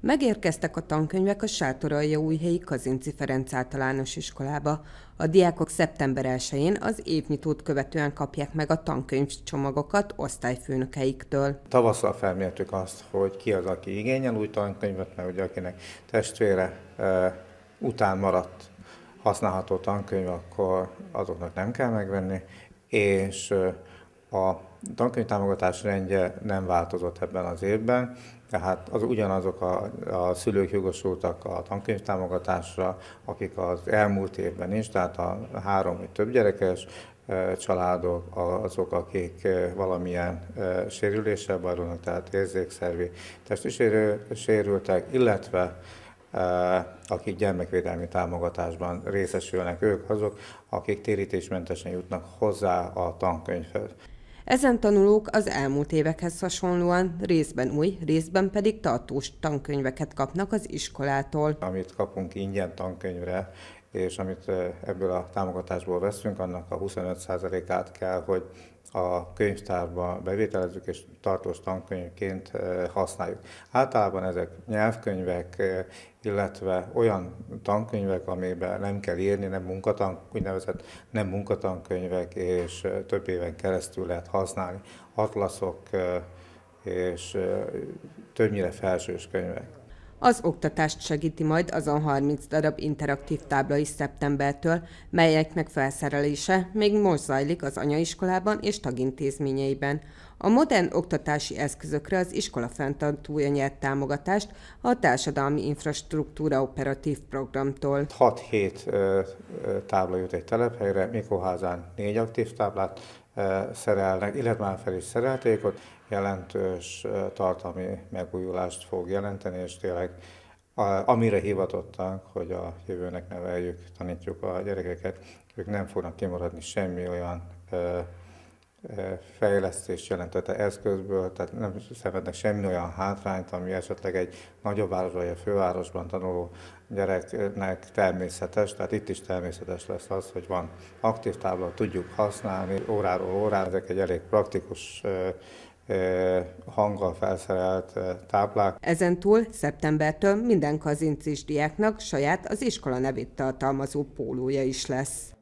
Megérkeztek a tankönyvek a Sátoralja újhelyi Kazinci Ferenc általános iskolába. A diákok szeptember 1-én az évnyitót követően kapják meg a tankönyv csomagokat osztályfőnökeiktől. Tavasszal felmértük azt, hogy ki az, aki igényel új tankönyvet, mert ugye akinek testvére e, után maradt használható tankönyv, akkor azoknak nem kell megvenni, és a tankönyvtámogatás rendje nem változott ebben az évben, tehát az ugyanazok a, a szülők jogosultak a tankönyvtámogatásra, akik az elmúlt évben is, tehát a három vagy több gyerekes családok, azok, akik valamilyen sérüléssel bajlónak, tehát érzékszervi testi sérültek, illetve akik gyermekvédelmi támogatásban részesülnek, ők azok, akik térítésmentesen jutnak hozzá a tankönyvhöz. Ezen tanulók az elmúlt évekhez hasonlóan részben új, részben pedig tartós tankönyveket kapnak az iskolától. Amit kapunk ingyen tankönyvre, és amit ebből a támogatásból veszünk, annak a 25%-át kell, hogy a könyvtárba bevételezzük és tartós tankönyvként használjuk. Általában ezek nyelvkönyvek, illetve olyan tankönyvek, amiben nem kell írni, nem munkatank, úgynevezett nem munkatankönyvek, és több éven keresztül lehet használni, atlaszok és többnyire felsős könyvek. Az oktatást segíti majd azon 30 darab interaktív tábla is szeptembertől, melyeknek felszerelése még most zajlik az anyaiskolában és tagintézményeiben. A modern oktatási eszközökre az iskola fenntartója nyert támogatást a Társadalmi Infrastruktúra Operatív Programtól. 6-7 tábla jut egy telephelyre, Mikóházán négy aktív táblát szerelnek, illetve már fel is szerelték, ott jelentős tartalmi megújulást fog jelenteni, és tényleg amire hivatottak, hogy a jövőnek neveljük, tanítjuk a gyerekeket, ők nem fognak kimaradni semmi olyan fejlesztés jelentette eszközből, tehát nem szenvednek semmi olyan hátrányt, ami esetleg egy nagyobb városban vagy a fővárosban tanuló gyereknek természetes, tehát itt is természetes lesz az, hogy van aktív tábla, tudjuk használni óráról órára, ezek egy elég praktikus hanggal felszerelt táplák. Ezen túl szeptembertől minden kazincis diáknak saját az iskola nevét tartalmazó pólója is lesz.